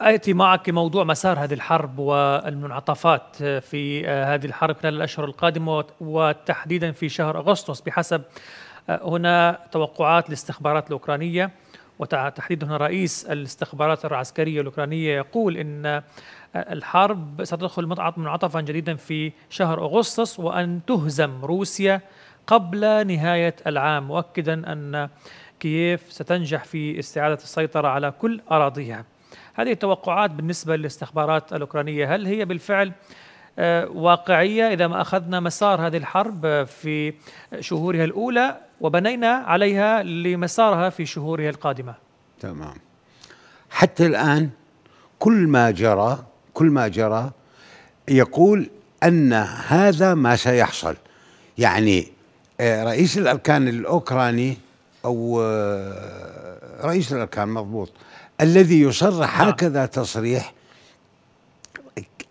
آتي معك موضوع مسار هذه الحرب والمنعطفات في هذه الحرب خلال الأشهر القادمة وتحديدا في شهر أغسطس بحسب آه، هنا توقعات الاستخبارات الأوكرانية وتحديدا هنا رئيس الاستخبارات العسكرية الأوكرانية يقول أن آه، الحرب ستدخل منعطفا جديدا في شهر أغسطس وأن تهزم روسيا قبل نهاية العام مؤكدا أن كييف ستنجح في استعادة السيطرة على كل أراضيها هذه التوقعات بالنسبة للاستخبارات الأوكرانية هل هي بالفعل آه، واقعية إذا ما أخذنا مسار هذه الحرب آه، في شهورها الأولى وبنينا عليها لمسارها في شهورها القادمة تمام حتى الآن كل ما جرى كل ما جرى يقول أن هذا ما سيحصل يعني آه، رئيس الأركان الأوكراني أو رئيس الأركان مضبوط الذي يصرح نعم. هكذا تصريح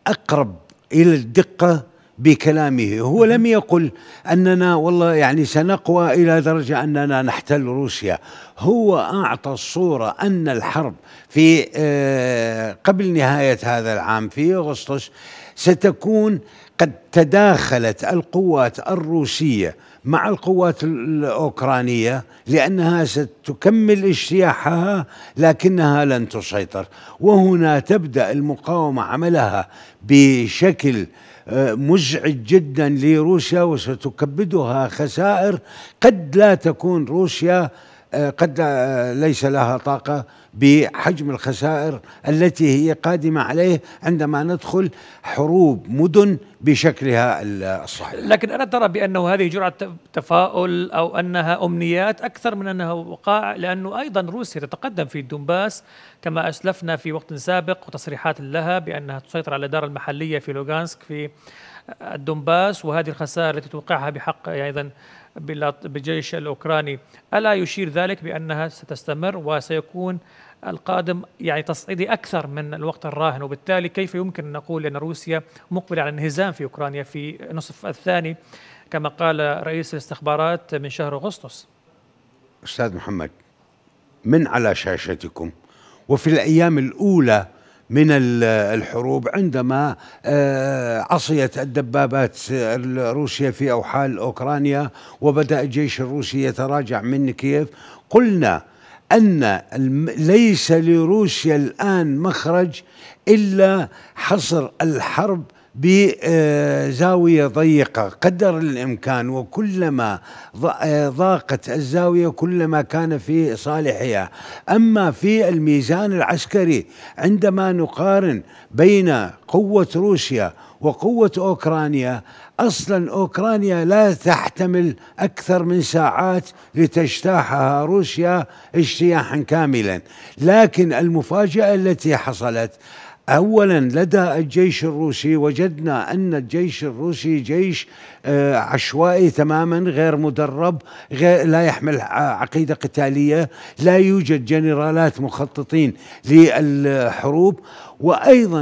أقرب إلى الدقة بكلامه هو لم يقل أننا والله يعني سنقوى إلى درجة أننا نحتل روسيا هو أعطى الصورة أن الحرب في آه، قبل نهاية هذا العام في أغسطس ستكون قد تداخلت القوات الروسية مع القوات الأوكرانية لأنها ستكمل اجتياحها لكنها لن تسيطر وهنا تبدأ المقاومة عملها بشكل آه، مزعج جدا لروسيا وستكبدها خسائر قد لا تكون روسيا آه، قد آه، ليس لها طاقة بحجم الخسائر التي هي قادمة عليه عندما ندخل حروب مدن بشكلها الصحيح لكن أنا ترى بأنه هذه جرعة تفاؤل أو أنها أمنيات أكثر من أنها وقاع لأنه أيضا روسيا تتقدم في دونباس كما أسلفنا في وقت سابق وتصريحات لها بأنها تسيطر على الإدارة المحلية في لوغانسك في الدنباس وهذه الخسائر التي توقعها بحق ايضا بالجيش الاوكراني الا يشير ذلك بانها ستستمر وسيكون القادم يعني تصعيدي أكثر من الوقت الراهن وبالتالي كيف يمكن أن نقول أن روسيا مقبلة على انهزام في أوكرانيا في نصف الثاني كما قال رئيس الاستخبارات من شهر أغسطس أستاذ محمد من على شاشتكم وفي الأيام الأولى من الحروب عندما آه، عصيت الدبابات الروسية في أوحال أوكرانيا وبدأ الجيش الروسي يتراجع من كييف قلنا أن ليس لروسيا الآن مخرج إلا حصر الحرب بزاوية ضيقة قدر الإمكان وكلما ضاقت الزاوية كلما كان في صالحها أما في الميزان العسكري عندما نقارن بين قوة روسيا وقوة أوكرانيا أصلا أوكرانيا لا تحتمل أكثر من ساعات لتجتاحها روسيا اجتياحا كاملا لكن المفاجأة التي حصلت اولا لدى الجيش الروسي وجدنا ان الجيش الروسي جيش آه، عشوائي تماما غير مدرب غير لا يحمل آه، عقيده قتاليه لا يوجد جنرالات مخططين للحروب وايضا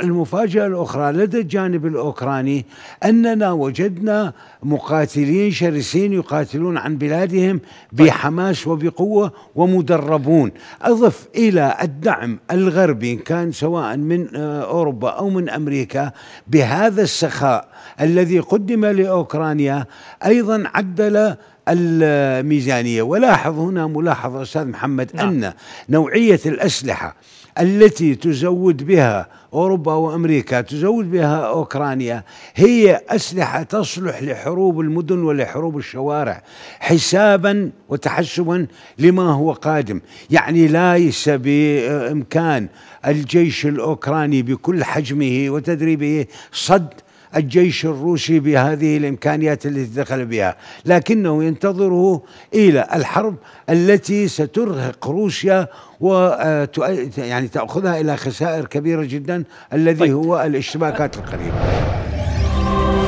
المفاجاه الاخرى لدى الجانب الاوكراني اننا وجدنا مقاتلين شرسين يقاتلون عن بلادهم طيب. بحماس وبقوه ومدربون اضف الى الدعم الغربي كان سواء من آه، اوروبا او من امريكا بهذا السخاء الذي قدم لاوكرانيا ايضا عدل الميزانية ولاحظ هنا ملاحظة أستاذ محمد نعم. أن نوعية الأسلحة التي تزود بها أوروبا وأمريكا تزود بها أوكرانيا هي أسلحة تصلح لحروب المدن ولحروب الشوارع حسابا وتحسبا لما هو قادم يعني ليس بإمكان الجيش الأوكراني بكل حجمه وتدريبه صد الجيش الروسي بهذه الإمكانيات التي دخل بها لكنه ينتظره إلى الحرب التي سترهق روسيا و آه، يعني تأخذها إلى خسائر كبيرة جدا الذي طيب. هو الاشتباكات القريبة